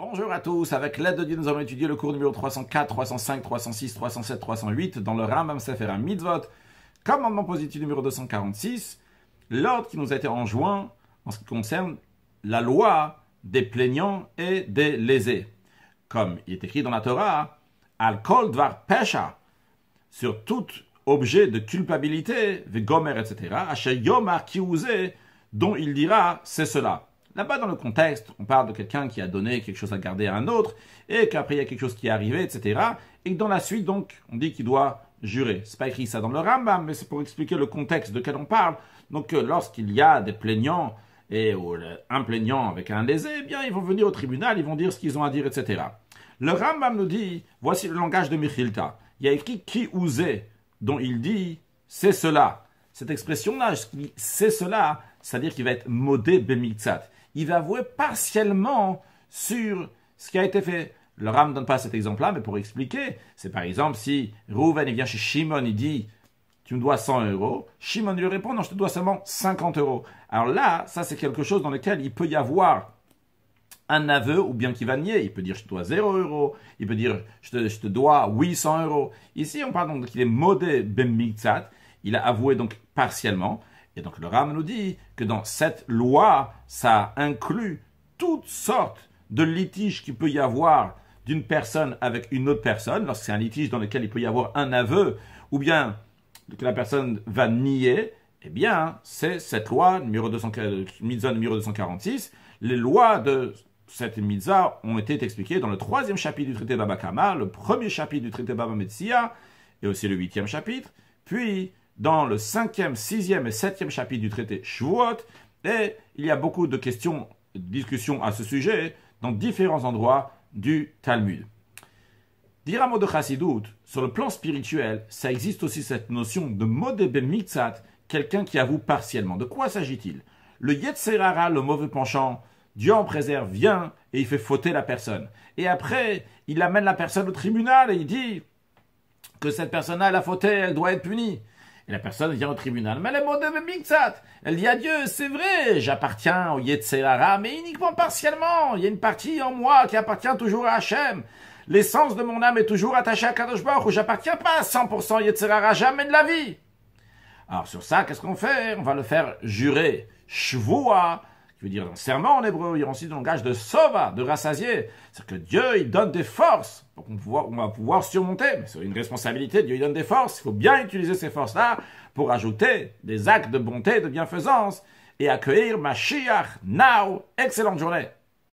Bonjour à tous, avec l'aide de Dieu, nous allons étudier le cours numéro 304, 305, 306, 307, 308 dans le Rambam Sefer Mitzvot, commandement positif numéro 246, l'ordre qui nous a été enjoint en ce qui concerne la loi des plaignants et des lésés. Comme il est écrit dans la Torah, Al-Kol Dvar Pesha, sur tout objet de culpabilité, Vegomer, etc., Yomar dont il dira, c'est cela. Là-bas, dans le contexte, on parle de quelqu'un qui a donné quelque chose à garder à un autre, et qu'après il y a quelque chose qui est arrivé, etc. Et dans la suite, donc, on dit qu'il doit jurer. C'est pas écrit ça dans le Rambam, mais c'est pour expliquer le contexte de quel on parle. Donc, euh, lorsqu'il y a des plaignants et ou, euh, un plaignant avec un lésé, eh bien, ils vont venir au tribunal, ils vont dire ce qu'ils ont à dire, etc. Le Rambam nous dit, voici le langage de Michilta. Il y a écrit qui ouzé » dont il dit c'est cela. Cette expression-là, c'est cela, c'est-à-dire qu'il va être modé bemitzat il va avouer partiellement sur ce qui a été fait. Le Ram ne donne pas cet exemple-là, mais pour expliquer, c'est par exemple si Rouven vient eh chez Shimon, il dit Tu me dois 100 euros. Shimon lui répond Non, je te dois seulement 50 euros. Alors là, ça c'est quelque chose dans lequel il peut y avoir un aveu ou bien qu'il va nier. Il peut dire je te dois 0 euros, il peut dire je te, je te dois 800 euros. Ici, on parle donc qu'il est modé ben il a avoué donc partiellement. Et donc le Rame nous dit que dans cette loi, ça inclut toutes sortes de litiges qu'il peut y avoir d'une personne avec une autre personne, lorsque c'est un litige dans lequel il peut y avoir un aveu, ou bien que la personne va nier, eh bien, c'est cette loi, numéro numéro 246. Les lois de cette Mitzah ont été expliquées dans le troisième chapitre du traité Baba Kama, le premier chapitre du traité Baba Metzia, et aussi le huitième chapitre. Puis, dans le 5e, 6e et 7e chapitre du traité Shavuot, et il y a beaucoup de questions, de discussions à ce sujet dans différents endroits du Talmud. Dire de Chassidut, sur le plan spirituel, ça existe aussi cette notion de Ben mitzat, quelqu'un qui avoue partiellement. De quoi s'agit-il Le Yetzerara, le mauvais penchant, Dieu en préserve, vient et il fait fauter la personne. Et après, il amène la personne au tribunal et il dit que cette personne-là, elle a fauté, elle doit être punie. Et la personne vient au tribunal. Mais de Elle dit à Dieu, c'est vrai, j'appartiens au Yetzerara, mais uniquement partiellement. Il y a une partie en moi qui appartient toujours à Hachem. L'essence de mon âme est toujours attachée à Kadosh Baruch où j'appartiens pas à 100% Yitzhara jamais de la vie. Alors sur ça, qu'est-ce qu'on fait On va le faire jurer. Shvoa, je veux dire un serment en hébreu, il y a aussi le langage de sova, de rassasier. C'est-à-dire que Dieu, il donne des forces. pour qu'on va pouvoir surmonter, mais c'est une responsabilité, Dieu, il donne des forces. Il faut bien utiliser ces forces-là pour ajouter des actes de bonté, de bienfaisance et accueillir Mashiach. Now, excellente journée